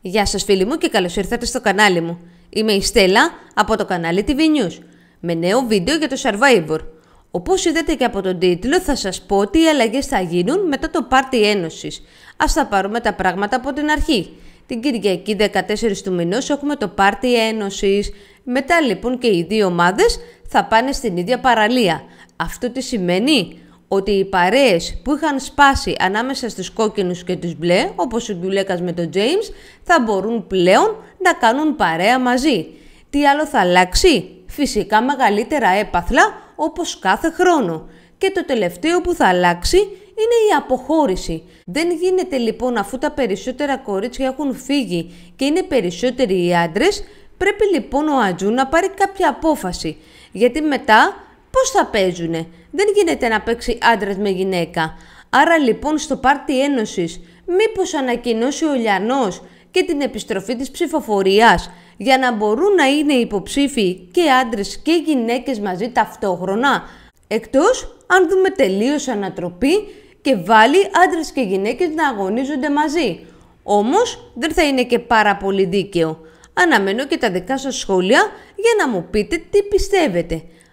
Γεια σας φίλοι μου και καλώς ήρθατε στο κανάλι μου. Είμαι η Στέλλα από το κανάλι TV News με νέο βίντεο για το Survivor. Όπως είδατε και από τον τίτλο θα σας πω ότι οι αλλαγές θα γίνουν μετά το πάρτι ένωσης. Ας θα πάρουμε τα πράγματα από την αρχή. Την Κυριακή 14 του μηνός έχουμε το πάρτι ένωσης. Μετά λοιπόν και οι δύο ομάδες θα πάνε στην ίδια παραλία. Αυτό τι σημαίνει ότι οι παρέες που είχαν σπάσει ανάμεσα στους κόκκινους και τους μπλε, όπως ο Γκουλέκας με τον James, θα μπορούν πλέον να κάνουν παρέα μαζί. Τι άλλο θα αλλάξει? Φυσικά μεγαλύτερα έπαθλα, όπως κάθε χρόνο. Και το τελευταίο που θα αλλάξει είναι η αποχώρηση. Δεν γίνεται λοιπόν αφού τα περισσότερα κορίτσια έχουν φύγει και είναι περισσότεροι οι άντρες, πρέπει λοιπόν ο Ατζού να πάρει κάποια απόφαση. Γιατί μετά πώς θα παίζουνε δεν γίνεται να παίξει άντρας με γυναίκα. Άρα λοιπόν στο πάρτι ένωσης, μήπως ανακοινώσει ο Λιανός και την επιστροφή της ψηφοφορίας για να μπορούν να είναι υποψήφοι και άντρες και γυναίκες μαζί ταυτόχρονα, εκτός αν δούμε τελείως ανατροπή και βάλει άντρες και γυναίκες να αγωνίζονται μαζί. Όμως δεν θα είναι και πάρα πολύ δίκαιο. Αναμένω και τα δικά σας σχόλια για να μου πείτε τι πιστεύετε.